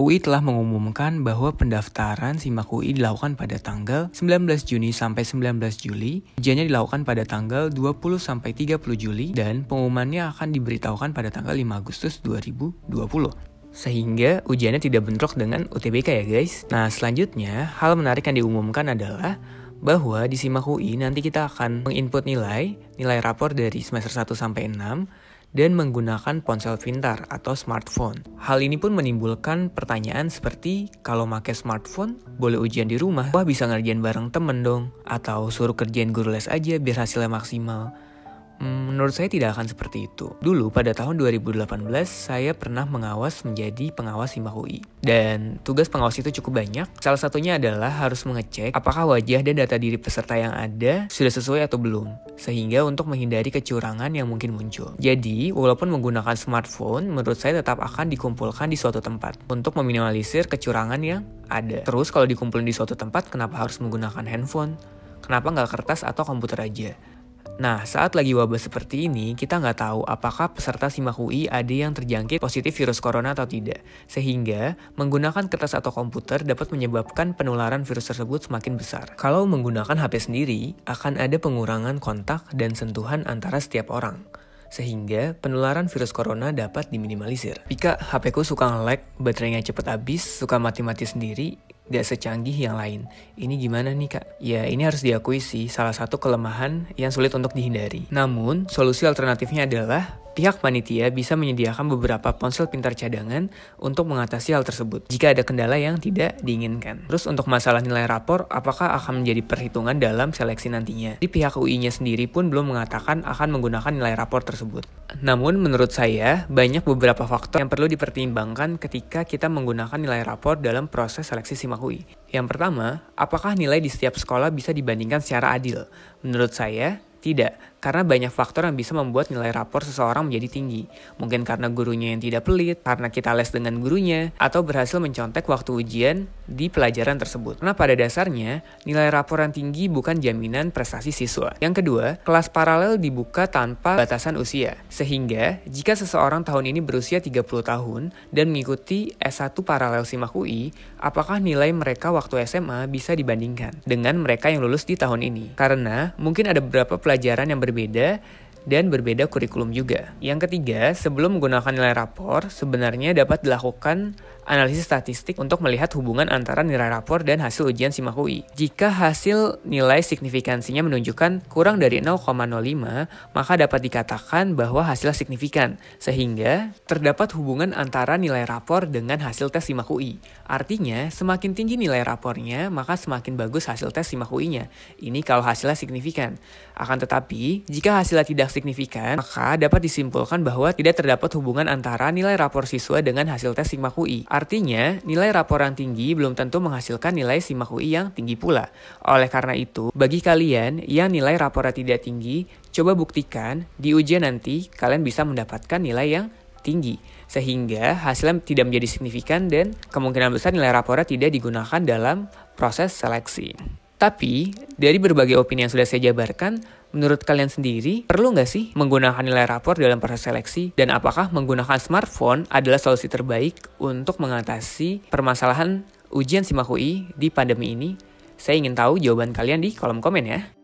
UI telah mengumumkan bahwa pendaftaran SIMAK UI dilakukan pada tanggal 19 Juni sampai 19 Juli, ujiannya dilakukan pada tanggal 20 sampai 30 Juli, dan pengumumannya akan diberitahukan pada tanggal 5 Agustus 2020. Sehingga ujiannya tidak bentrok dengan UTBK ya guys. Nah selanjutnya, hal menarik yang diumumkan adalah bahwa di SIMAK UI nanti kita akan menginput nilai, nilai rapor dari semester 1 sampai 6, dan menggunakan ponsel pintar atau smartphone. Hal ini pun menimbulkan pertanyaan seperti, kalau pakai smartphone, boleh ujian di rumah? Wah bisa ngerjain bareng temen dong. Atau suruh kerjain guru les aja biar hasilnya maksimal. Hmm, menurut saya tidak akan seperti itu. Dulu pada tahun 2018 saya pernah mengawas menjadi pengawas hima UI. Dan tugas pengawas itu cukup banyak. Salah satunya adalah harus mengecek apakah wajah dan data diri peserta yang ada sudah sesuai atau belum. Sehingga untuk menghindari kecurangan yang mungkin muncul. Jadi, walaupun menggunakan smartphone, menurut saya tetap akan dikumpulkan di suatu tempat untuk meminimalisir kecurangan yang ada. Terus kalau dikumpulkan di suatu tempat, kenapa harus menggunakan handphone? Kenapa nggak kertas atau komputer aja? Nah, saat lagi wabah seperti ini, kita nggak tahu apakah peserta SIMAK UI ada yang terjangkit positif virus corona atau tidak. Sehingga, menggunakan kertas atau komputer dapat menyebabkan penularan virus tersebut semakin besar. Kalau menggunakan HP sendiri, akan ada pengurangan kontak dan sentuhan antara setiap orang sehingga penularan virus corona dapat diminimalisir. Jika HP ku suka nge-lag, baterainya cepat habis, suka mati-mati sendiri, gak secanggih yang lain. Ini gimana nih kak? Ya ini harus diakui sih salah satu kelemahan yang sulit untuk dihindari. Namun solusi alternatifnya adalah Pihak panitia bisa menyediakan beberapa ponsel pintar cadangan untuk mengatasi hal tersebut jika ada kendala yang tidak diinginkan. Terus untuk masalah nilai rapor, apakah akan menjadi perhitungan dalam seleksi nantinya? Di pihak UI-nya sendiri pun belum mengatakan akan menggunakan nilai rapor tersebut. Namun menurut saya, banyak beberapa faktor yang perlu dipertimbangkan ketika kita menggunakan nilai rapor dalam proses seleksi SIMAK UI. Yang pertama, apakah nilai di setiap sekolah bisa dibandingkan secara adil? Menurut saya, tidak. Karena banyak faktor yang bisa membuat nilai rapor seseorang menjadi tinggi. Mungkin karena gurunya yang tidak pelit, karena kita les dengan gurunya, atau berhasil mencontek waktu ujian di pelajaran tersebut. Karena pada dasarnya, nilai rapor yang tinggi bukan jaminan prestasi siswa. Yang kedua, kelas paralel dibuka tanpa batasan usia. Sehingga, jika seseorang tahun ini berusia 30 tahun dan mengikuti S1 paralel SIMAK UI, apakah nilai mereka waktu SMA bisa dibandingkan dengan mereka yang lulus di tahun ini? Karena mungkin ada beberapa pelajaran yang berbeda berbeda dan berbeda kurikulum juga. Yang ketiga, sebelum menggunakan nilai rapor, sebenarnya dapat dilakukan analisis statistik untuk melihat hubungan antara nilai rapor dan hasil ujian SIMAK UI. Jika hasil nilai signifikansinya menunjukkan kurang dari 0,05, maka dapat dikatakan bahwa hasilnya signifikan, sehingga terdapat hubungan antara nilai rapor dengan hasil tes SIMAK UI. Artinya, semakin tinggi nilai rapornya, maka semakin bagus hasil tes SIMAK UI-nya. Ini kalau hasilnya signifikan. Akan tetapi, jika hasilnya tidak signifikan, maka dapat disimpulkan bahwa tidak terdapat hubungan antara nilai rapor siswa dengan hasil tes SIMAK UI. Artinya, nilai raporan tinggi belum tentu menghasilkan nilai simak UI yang tinggi pula. Oleh karena itu, bagi kalian yang nilai raporan tidak tinggi, coba buktikan di ujian nanti kalian bisa mendapatkan nilai yang tinggi sehingga hasilnya tidak menjadi signifikan dan kemungkinan besar nilai rapornya tidak digunakan dalam proses seleksi. Tapi, dari berbagai opini yang sudah saya jabarkan, Menurut kalian sendiri, perlu nggak sih menggunakan nilai rapor dalam proses seleksi? Dan apakah menggunakan smartphone adalah solusi terbaik untuk mengatasi permasalahan ujian SIMAK UI di pandemi ini? Saya ingin tahu jawaban kalian di kolom komen ya.